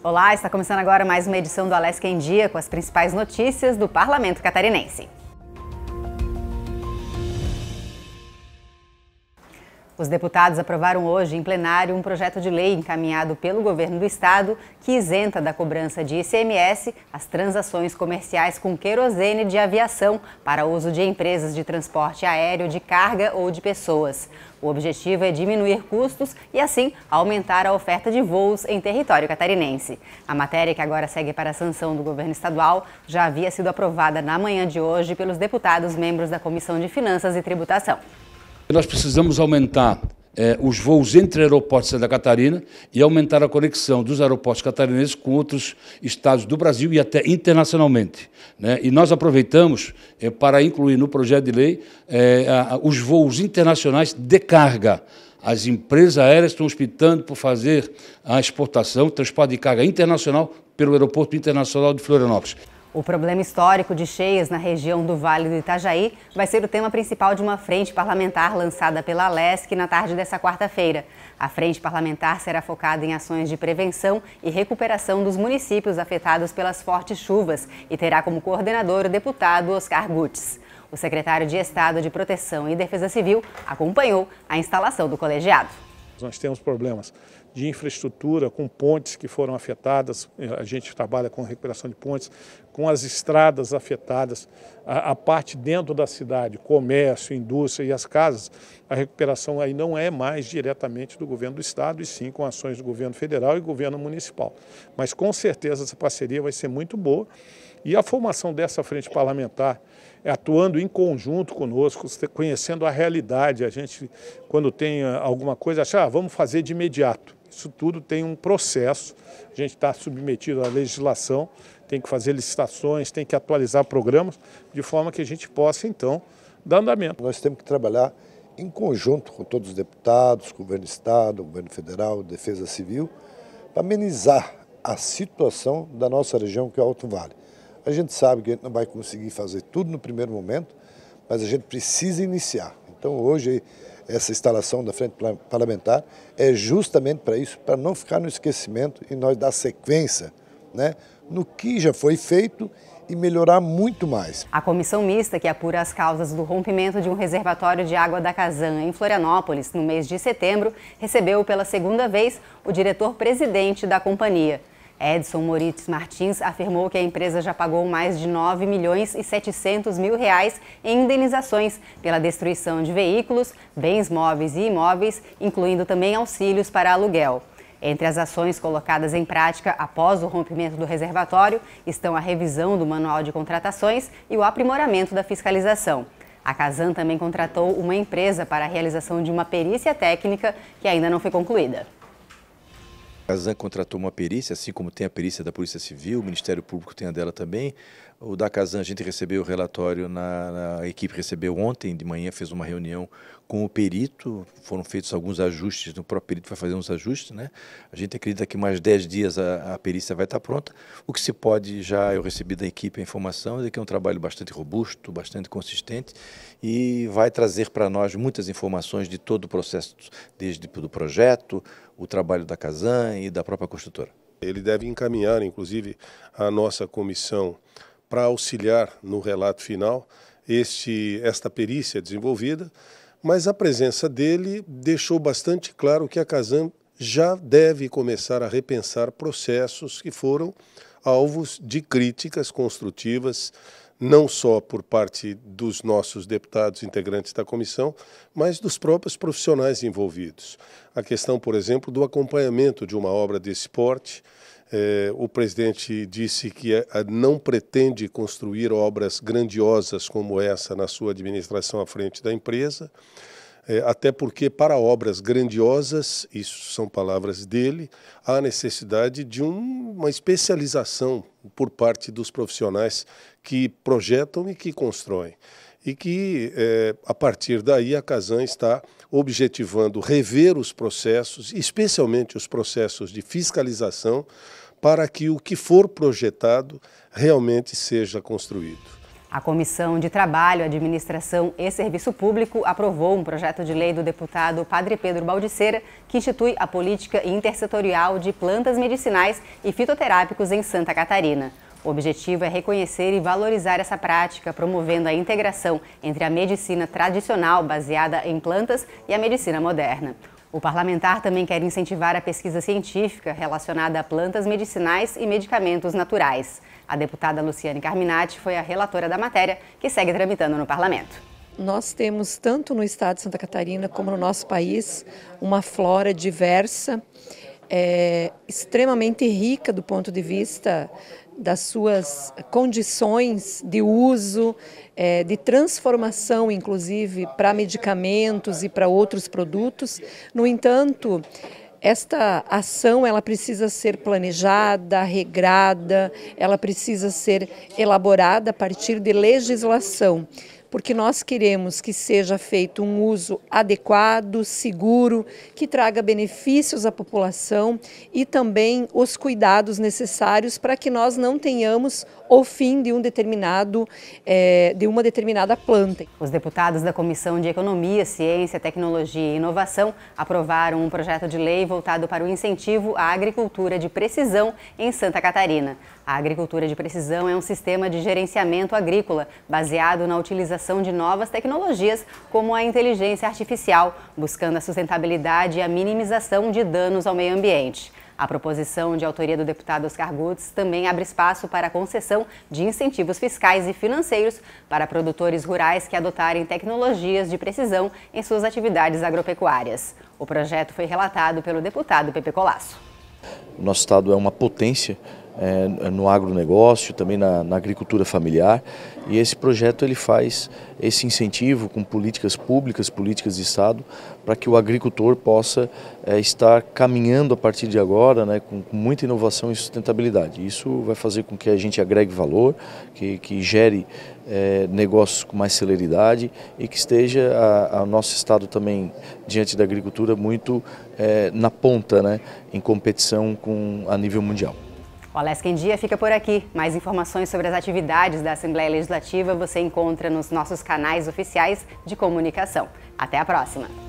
Olá, está começando agora mais uma edição do Alesca em Dia com as principais notícias do Parlamento Catarinense. Os deputados aprovaram hoje em plenário um projeto de lei encaminhado pelo governo do estado que isenta da cobrança de ICMS as transações comerciais com querosene de aviação para uso de empresas de transporte aéreo de carga ou de pessoas. O objetivo é diminuir custos e, assim, aumentar a oferta de voos em território catarinense. A matéria, que agora segue para a sanção do governo estadual, já havia sido aprovada na manhã de hoje pelos deputados membros da Comissão de Finanças e Tributação. Nós precisamos aumentar é, os voos entre aeroportos de Santa Catarina e aumentar a conexão dos aeroportos catarinenses com outros estados do Brasil e até internacionalmente. Né? E nós aproveitamos é, para incluir no projeto de lei é, a, os voos internacionais de carga. As empresas aéreas estão hospitando por fazer a exportação, transporte de carga internacional pelo Aeroporto Internacional de Florianópolis. O problema histórico de cheias na região do Vale do Itajaí vai ser o tema principal de uma frente parlamentar lançada pela LESC na tarde dessa quarta-feira. A frente parlamentar será focada em ações de prevenção e recuperação dos municípios afetados pelas fortes chuvas e terá como coordenador o deputado Oscar Guts. O secretário de Estado de Proteção e Defesa Civil acompanhou a instalação do colegiado. Nós temos problemas de infraestrutura, com pontes que foram afetadas, é, a gente trabalha com recuperação de pontes, com as estradas afetadas, a, a parte dentro da cidade, comércio, indústria e as casas, a recuperação aí não é mais diretamente do governo do Estado, e sim com ações do governo federal e governo municipal. Mas com certeza essa parceria vai ser muito boa e a formação dessa frente parlamentar é, atuando em conjunto conosco, conhecendo a realidade. A gente, quando tem ah, alguma coisa, acha ah, vamos fazer de imediato. Isso tudo tem um processo, a gente está submetido à legislação, tem que fazer licitações, tem que atualizar programas, de forma que a gente possa, então, dar andamento. Nós temos que trabalhar em conjunto com todos os deputados, governo do Estado, governo federal, defesa civil, para amenizar a situação da nossa região, que é o Alto Vale. A gente sabe que a gente não vai conseguir fazer tudo no primeiro momento, mas a gente precisa iniciar. Então, hoje, essa instalação da Frente Parlamentar é justamente para isso, para não ficar no esquecimento e nós dar sequência né, no que já foi feito e melhorar muito mais. A comissão mista que apura as causas do rompimento de um reservatório de água da Casan em Florianópolis no mês de setembro recebeu pela segunda vez o diretor-presidente da companhia. Edson Moritz Martins afirmou que a empresa já pagou mais de 9 milhões e 700 mil reais em indenizações pela destruição de veículos, bens móveis e imóveis, incluindo também auxílios para aluguel. Entre as ações colocadas em prática após o rompimento do reservatório estão a revisão do manual de contratações e o aprimoramento da fiscalização. A Casan também contratou uma empresa para a realização de uma perícia técnica que ainda não foi concluída. A ZAN contratou uma perícia, assim como tem a perícia da Polícia Civil, o Ministério Público tem a dela também. O da Casan, a gente recebeu o relatório, na, a equipe recebeu ontem de manhã, fez uma reunião com o perito, foram feitos alguns ajustes, o próprio perito vai fazer uns ajustes, né? A gente acredita que mais 10 dias a, a perícia vai estar pronta. O que se pode, já eu recebi da equipe a informação, é que é um trabalho bastante robusto, bastante consistente e vai trazer para nós muitas informações de todo o processo, desde do projeto, o trabalho da Casan e da própria construtora. Ele deve encaminhar, inclusive, a nossa comissão para auxiliar no relato final este, esta perícia desenvolvida, mas a presença dele deixou bastante claro que a Casan já deve começar a repensar processos que foram alvos de críticas construtivas não só por parte dos nossos deputados integrantes da comissão, mas dos próprios profissionais envolvidos. A questão, por exemplo, do acompanhamento de uma obra desse porte. Eh, o presidente disse que eh, não pretende construir obras grandiosas como essa na sua administração à frente da empresa. É, até porque, para obras grandiosas, isso são palavras dele, há necessidade de um, uma especialização por parte dos profissionais que projetam e que constroem. E que, é, a partir daí, a Casan está objetivando rever os processos, especialmente os processos de fiscalização, para que o que for projetado realmente seja construído. A Comissão de Trabalho, Administração e Serviço Público aprovou um projeto de lei do deputado Padre Pedro Baldiceira que institui a política intersetorial de plantas medicinais e fitoterápicos em Santa Catarina. O objetivo é reconhecer e valorizar essa prática, promovendo a integração entre a medicina tradicional, baseada em plantas, e a medicina moderna. O parlamentar também quer incentivar a pesquisa científica relacionada a plantas medicinais e medicamentos naturais. A deputada Luciane Carminati foi a relatora da matéria, que segue tramitando no parlamento. Nós temos, tanto no estado de Santa Catarina como no nosso país, uma flora diversa, é, extremamente rica do ponto de vista das suas condições de uso, é, de transformação, inclusive, para medicamentos e para outros produtos. No entanto, esta ação ela precisa ser planejada, regrada, ela precisa ser elaborada a partir de legislação porque nós queremos que seja feito um uso adequado, seguro, que traga benefícios à população e também os cuidados necessários para que nós não tenhamos o fim de um determinado é, de uma determinada planta. Os deputados da Comissão de Economia, Ciência, Tecnologia e Inovação aprovaram um projeto de lei voltado para o incentivo à agricultura de precisão em Santa Catarina. A agricultura de precisão é um sistema de gerenciamento agrícola baseado na utilização utilização de novas tecnologias como a inteligência artificial, buscando a sustentabilidade e a minimização de danos ao meio ambiente. A proposição de autoria do deputado Oscar Gutz também abre espaço para a concessão de incentivos fiscais e financeiros para produtores rurais que adotarem tecnologias de precisão em suas atividades agropecuárias. O projeto foi relatado pelo deputado Pepe Colasso. nosso estado é uma potência é, no agronegócio, também na, na, agricultura familiar. E esse projeto ele faz esse incentivo com políticas públicas, políticas de Estado, para que o agricultor possa é, estar caminhando a partir de agora né, com, com, muita inovação e sustentabilidade. Isso vai fazer com que a gente agregue valor, que, que gere é, negócios com mais celeridade e que esteja o a nosso Estado também, diante da agricultura, muito é, na ponta, né, em competição com, a nível mundial. O Alesc em Dia fica por aqui. Mais informações sobre as atividades da Assembleia Legislativa você encontra nos nossos canais oficiais de comunicação. Até a próxima!